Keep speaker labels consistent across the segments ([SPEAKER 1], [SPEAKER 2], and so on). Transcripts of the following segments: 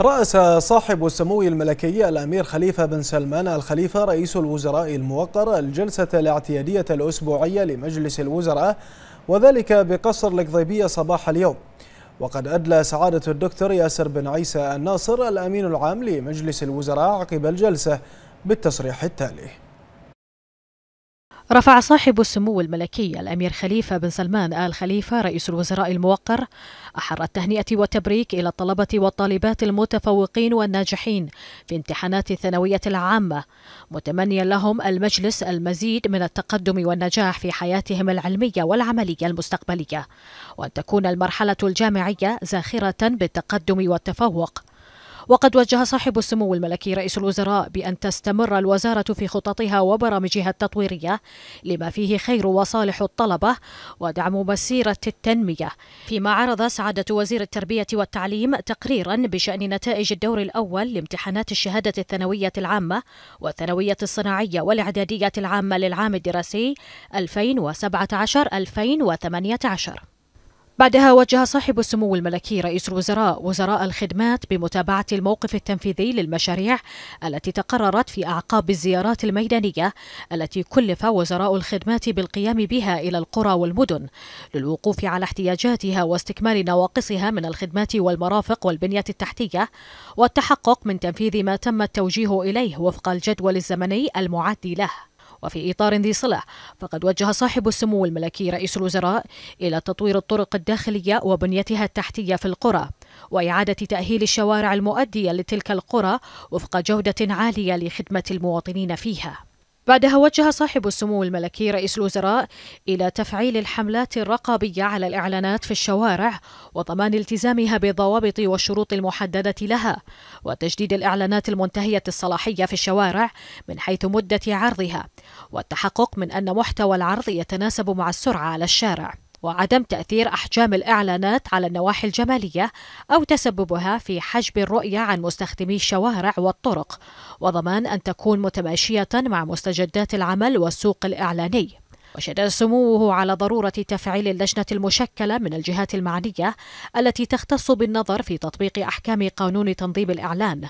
[SPEAKER 1] رأس صاحب السمو الملكي الأمير خليفة بن سلمان الخليفة رئيس الوزراء الموقر الجلسة الاعتيادية الأسبوعية لمجلس الوزراء وذلك بقصر القضيبية صباح اليوم وقد أدلى سعادة الدكتور ياسر بن عيسى الناصر الأمين العام لمجلس الوزراء عقب الجلسة بالتصريح التالي رفع صاحب السمو الملكي الأمير خليفة بن سلمان آل خليفة رئيس الوزراء الموقر أحر التهنئة والتبريك إلى الطلبة والطالبات المتفوقين والناجحين في امتحانات الثانوية العامة متمنيا لهم المجلس المزيد من التقدم والنجاح في حياتهم العلمية والعملية المستقبلية وأن تكون المرحلة الجامعية زاخرة بالتقدم والتفوق وقد وجه صاحب السمو الملكي رئيس الوزراء بأن تستمر الوزارة في خططها وبرامجها التطويرية لما فيه خير وصالح الطلبة ودعم مسيرة التنمية فيما عرض سعادة وزير التربية والتعليم تقريرا بشأن نتائج الدور الأول لامتحانات الشهادة الثانوية العامة والثانوية الصناعية والإعدادية العامة للعام الدراسي 2017 2018 بعدها وجه صاحب السمو الملكي رئيس الوزراء وزراء الخدمات بمتابعة الموقف التنفيذي للمشاريع التي تقررت في أعقاب الزيارات الميدانية التي كلف وزراء الخدمات بالقيام بها إلى القرى والمدن للوقوف على احتياجاتها واستكمال نواقصها من الخدمات والمرافق والبنية التحتية والتحقق من تنفيذ ما تم التوجيه إليه وفق الجدول الزمني المعد له وفي إطار ذي صلة فقد وجه صاحب السمو الملكي رئيس الوزراء إلى تطوير الطرق الداخلية وبنيتها التحتية في القرى وإعادة تأهيل الشوارع المؤدية لتلك القرى وفق جودة عالية لخدمة المواطنين فيها بعدها وجه صاحب السمو الملكي رئيس الوزراء إلى تفعيل الحملات الرقابية على الإعلانات في الشوارع وضمان التزامها بالضوابط والشروط المحددة لها وتجديد الإعلانات المنتهية الصلاحية في الشوارع من حيث مدة عرضها والتحقق من أن محتوى العرض يتناسب مع السرعة على الشارع وعدم تأثير أحجام الإعلانات على النواحي الجمالية أو تسببها في حجب الرؤية عن مستخدمي الشوارع والطرق وضمان أن تكون متماشية مع مستجدات العمل والسوق الإعلاني وشدد سموه على ضرورة تفعيل اللجنة المشكلة من الجهات المعنية التي تختص بالنظر في تطبيق أحكام قانون تنظيم الإعلان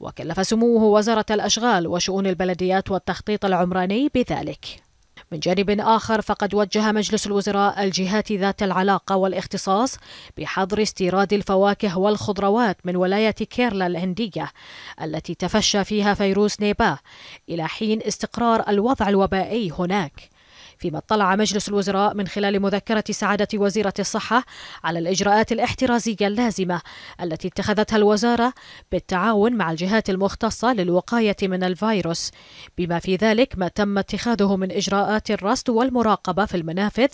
[SPEAKER 1] وكلف سموه وزارة الأشغال وشؤون البلديات والتخطيط العمراني بذلك من جانب آخر فقد وجه مجلس الوزراء الجهات ذات العلاقة والاختصاص بحظر استيراد الفواكه والخضروات من ولاية كيرلا الهندية التي تفشى فيها فيروس نيبا إلى حين استقرار الوضع الوبائي هناك فيما اطلع مجلس الوزراء من خلال مذكرة سعادة وزيرة الصحة على الإجراءات الاحترازية اللازمة التي اتخذتها الوزارة بالتعاون مع الجهات المختصة للوقاية من الفيروس بما في ذلك ما تم اتخاذه من إجراءات الرصد والمراقبة في المنافذ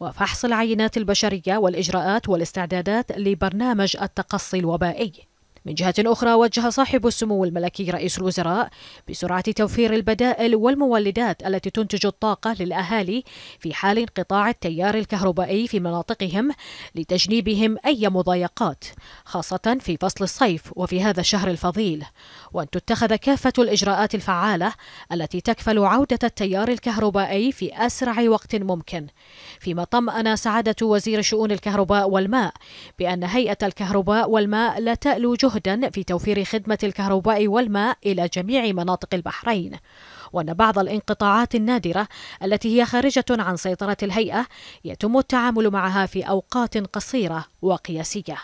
[SPEAKER 1] وفحص العينات البشرية والإجراءات والاستعدادات لبرنامج التقصي الوبائي من جهة أخرى وجه صاحب السمو الملكي رئيس الوزراء بسرعة توفير البدائل والمولدات التي تنتج الطاقة للأهالي في حال انقطاع التيار الكهربائي في مناطقهم لتجنيبهم أي مضايقات خاصة في فصل الصيف وفي هذا الشهر الفضيل وأن تتخذ كافة الإجراءات الفعالة التي تكفل عودة التيار الكهربائي في أسرع وقت ممكن فيما طمأن سعادة وزير شؤون الكهرباء والماء بأن هيئة الكهرباء والماء لا تألو جهد جهدا في توفير خدمة الكهرباء والماء إلى جميع مناطق البحرين وأن بعض الانقطاعات النادرة التي هي خارجة عن سيطرة الهيئة يتم التعامل معها في أوقات قصيرة وقياسية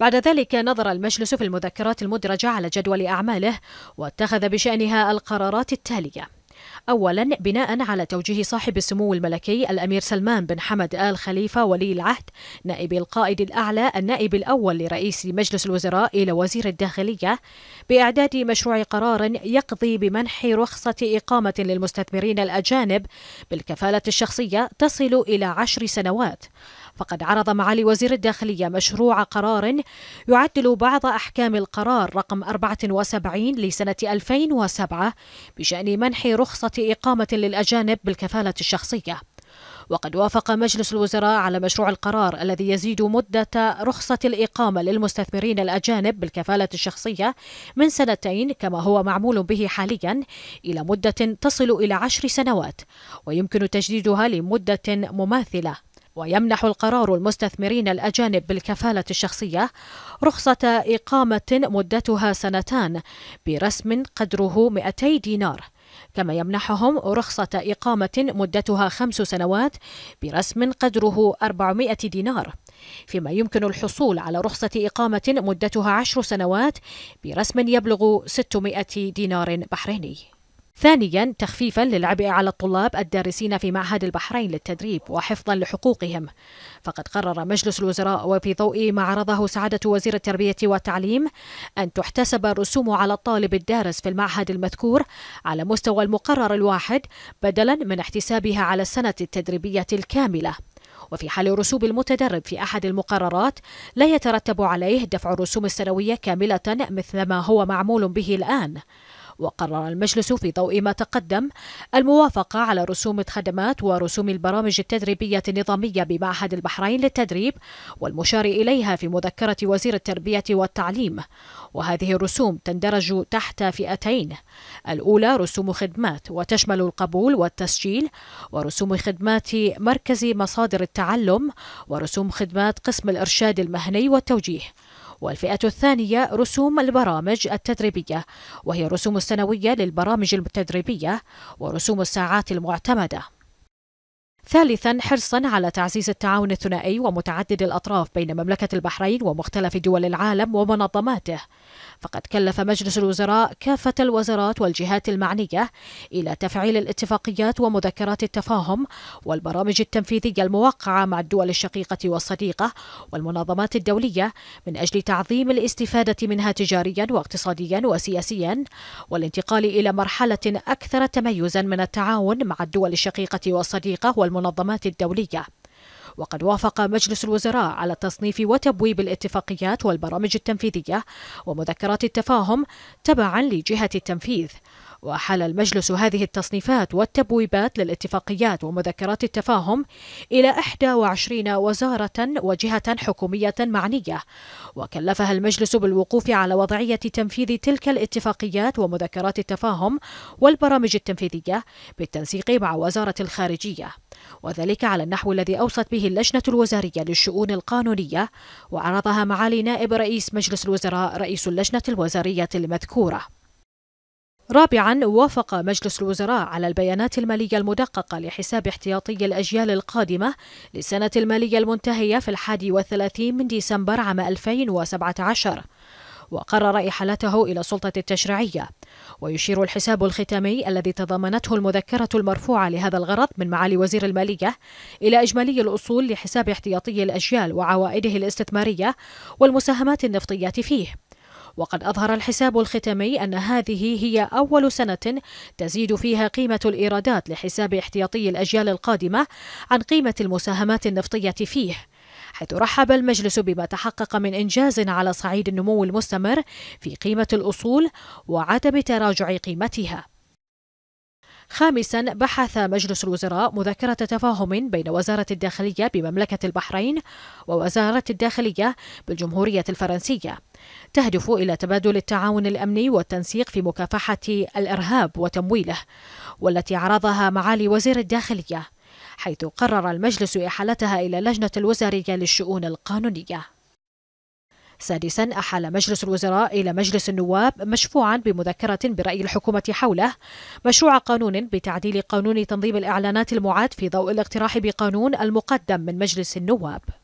[SPEAKER 1] بعد ذلك نظر المجلس في المذكرات المدرجة على جدول أعماله واتخذ بشأنها القرارات التالية أولا بناء على توجيه صاحب السمو الملكي الأمير سلمان بن حمد آل خليفة ولي العهد نائب القائد الأعلى النائب الأول لرئيس مجلس الوزراء إلى وزير الداخلية بإعداد مشروع قرار يقضي بمنح رخصة إقامة للمستثمرين الأجانب بالكفالة الشخصية تصل إلى عشر سنوات فقد عرض معالي وزير الداخلية مشروع قرار يعدل بعض أحكام القرار رقم 74 لسنة 2007 بشأن منح رخصة إقامة للأجانب بالكفالة الشخصية وقد وافق مجلس الوزراء على مشروع القرار الذي يزيد مدة رخصة الإقامة للمستثمرين الأجانب بالكفالة الشخصية من سنتين كما هو معمول به حاليا إلى مدة تصل إلى عشر سنوات ويمكن تجديدها لمدة مماثلة ويمنح القرار المستثمرين الأجانب بالكفالة الشخصية رخصة إقامة مدتها سنتان برسم قدره 200 دينار كما يمنحهم رخصة إقامة مدتها خمس سنوات برسم قدره 400 دينار فيما يمكن الحصول على رخصة إقامة مدتها عشر سنوات برسم يبلغ 600 دينار بحريني ثانيا تخفيفا للعبء على الطلاب الدارسين في معهد البحرين للتدريب وحفظا لحقوقهم فقد قرر مجلس الوزراء وفي ضوء ما عرضه سعادة وزير التربية والتعليم أن تحتسب الرسوم على الطالب الدارس في المعهد المذكور على مستوى المقرر الواحد بدلا من احتسابها على السنة التدريبية الكاملة وفي حال رسوب المتدرب في أحد المقررات لا يترتب عليه دفع الرسوم السنوية كاملة مثل ما هو معمول به الآن وقرر المجلس في ضوء ما تقدم الموافقة على رسوم الخدمات ورسوم البرامج التدريبية النظامية بمعهد البحرين للتدريب والمشار إليها في مذكرة وزير التربية والتعليم وهذه الرسوم تندرج تحت فئتين الأولى رسوم خدمات وتشمل القبول والتسجيل ورسوم خدمات مركز مصادر التعلم ورسوم خدمات قسم الإرشاد المهني والتوجيه والفئة الثانية رسوم البرامج التدريبية وهي الرسوم السنوية للبرامج التدريبية ورسوم الساعات المعتمدة ثالثا حرصا على تعزيز التعاون الثنائي ومتعدد الاطراف بين مملكه البحرين ومختلف دول العالم ومنظماته فقد كلف مجلس الوزراء كافة الوزارات والجهات المعنية إلى تفعيل الاتفاقيات ومذكرات التفاهم والبرامج التنفيذية الموقعة مع الدول الشقيقة والصديقة والمنظمات الدولية من أجل تعظيم الاستفادة منها تجاريا واقتصاديا وسياسيا والانتقال إلى مرحلة أكثر تميزا من التعاون مع الدول الشقيقة والصديقة والمنظمات الدولية وقد وافق مجلس الوزراء على تصنيف وتبويب الاتفاقيات والبرامج التنفيذية ومذكرات التفاهم تبعا لجهة التنفيذ وأحال المجلس هذه التصنيفات والتبويبات للاتفاقيات ومذكرات التفاهم إلى 21 وزارة وجهة حكومية معنية وكلفها المجلس بالوقوف على وضعية تنفيذ تلك الاتفاقيات ومذكرات التفاهم والبرامج التنفيذية بالتنسيق مع وزارة الخارجية وذلك على النحو الذي أوصت به اللجنة الوزارية للشؤون القانونية وعرضها معالي نائب رئيس مجلس الوزراء رئيس اللجنة الوزارية المذكورة رابعا وافق مجلس الوزراء على البيانات المالية المدققة لحساب احتياطي الأجيال القادمة للسنة المالية المنتهية في الحادي والثلاثين من ديسمبر عام 2017 وقرر إحالته إلى السلطة التشريعية ويشير الحساب الختامي الذي تضمنته المذكرة المرفوعة لهذا الغرض من معالي وزير المالية إلى إجمالي الأصول لحساب احتياطي الأجيال وعوائده الاستثمارية والمساهمات النفطية فيه وقد أظهر الحساب الختامي أن هذه هي أول سنة تزيد فيها قيمة الإيرادات لحساب احتياطي الأجيال القادمة عن قيمة المساهمات النفطية فيه حيث رحب المجلس بما تحقق من إنجاز على صعيد النمو المستمر في قيمة الأصول وعدم تراجع قيمتها خامسا بحث مجلس الوزراء مذكرة تفاهم بين وزارة الداخلية بمملكة البحرين ووزارة الداخلية بالجمهورية الفرنسية تهدف إلى تبادل التعاون الأمني والتنسيق في مكافحة الإرهاب وتمويله والتي عرضها معالي وزير الداخلية حيث قرر المجلس إحالتها إلى لجنة الوزارية للشؤون القانونية سادسا أحال مجلس الوزراء إلى مجلس النواب مشفوعا بمذكرة برأي الحكومة حوله مشروع قانون بتعديل قانون تنظيم الإعلانات المعاد في ضوء الاقتراح بقانون المقدم من مجلس النواب